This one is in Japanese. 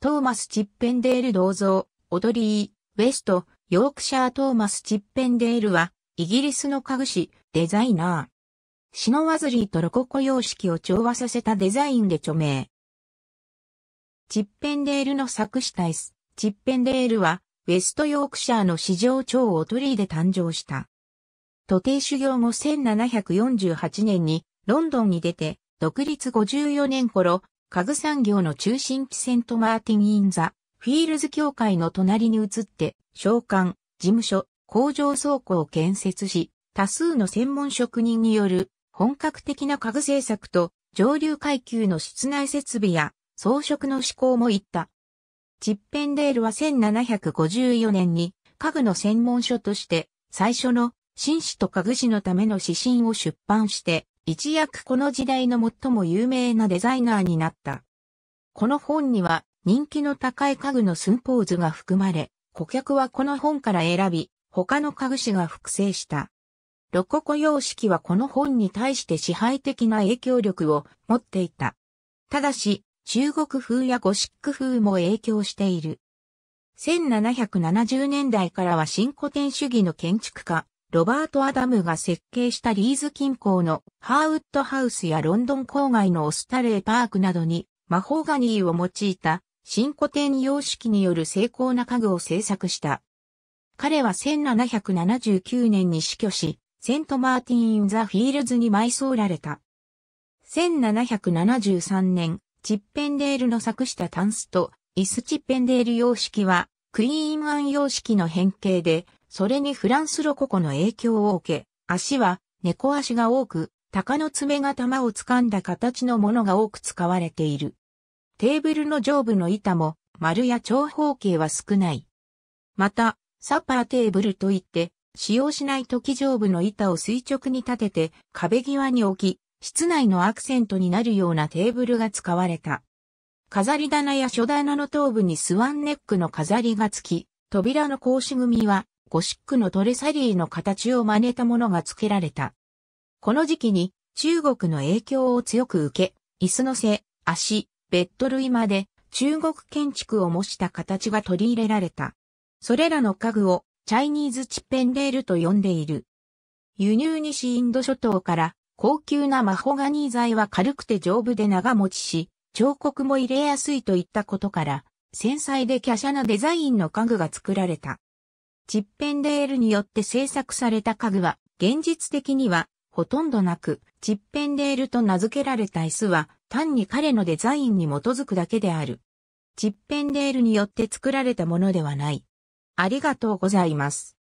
トーマス・チッペンデール銅像、オドリー、ウェスト、ヨークシャー・トーマス・チッペンデールは、イギリスの家具師、デザイナー。シノワズリーとロココ様式を調和させたデザインで著名。チッペンデールの作詞体ス、チッペンデールは、ウェストヨークシャーの市場長オトリーで誕生した。徒弟修行後1748年に、ロンドンに出て、独立54年頃、家具産業の中心地セントマーティン・イン・ザ・フィールズ協会の隣に移って、商館、事務所、工場倉庫を建設し、多数の専門職人による本格的な家具製作と上流階級の室内設備や装飾の施行もいった。チッペンデールは1754年に家具の専門書として最初の紳士と家具師のための指針を出版して一躍この時代の最も有名なデザイナーになった。この本には人気の高い家具の寸法図が含まれ、顧客はこの本から選び、他の家具師が複製した。ロココ様式はこの本に対して支配的な影響力を持っていた。ただし、中国風やゴシック風も影響している。1770年代からは新古典主義の建築家、ロバート・アダムが設計したリーズ近郊のハーウッドハウスやロンドン郊外のオスタレーパークなどにマホーガニーを用いた新古典様式による精巧な家具を制作した。彼は1779年に死去し、セントマーティン・イン・ザ・フィールズに埋葬られた。1773年、チッペンデールの作したタンスとイスチッペンデール様式は、クイーンアン様式の変形で、それにフランスロココの影響を受け、足は猫足が多く、鷹の爪が玉を掴んだ形のものが多く使われている。テーブルの上部の板も丸や長方形は少ない。また、サッパーテーブルといって、使用しない時上部の板を垂直に立てて壁際に置き、室内のアクセントになるようなテーブルが使われた。飾り棚や書棚の頭部にスワンネックの飾りがつき、扉の格子組はゴシックのトレサリーの形を真似たものが付けられた。この時期に中国の影響を強く受け、椅子の背、足、ベッド類まで中国建築を模した形が取り入れられた。それらの家具をチャイニーズチッペンレールと呼んでいる。輸入西インド諸島から高級なマホガニー材は軽くて丈夫で長持ちし、彫刻も入れやすいといったことから、繊細で華奢なデザインの家具が作られた。チッペンデールによって制作された家具は、現実的にはほとんどなく、チッペンデールと名付けられた椅子は、単に彼のデザインに基づくだけである。チッペンデールによって作られたものではない。ありがとうございます。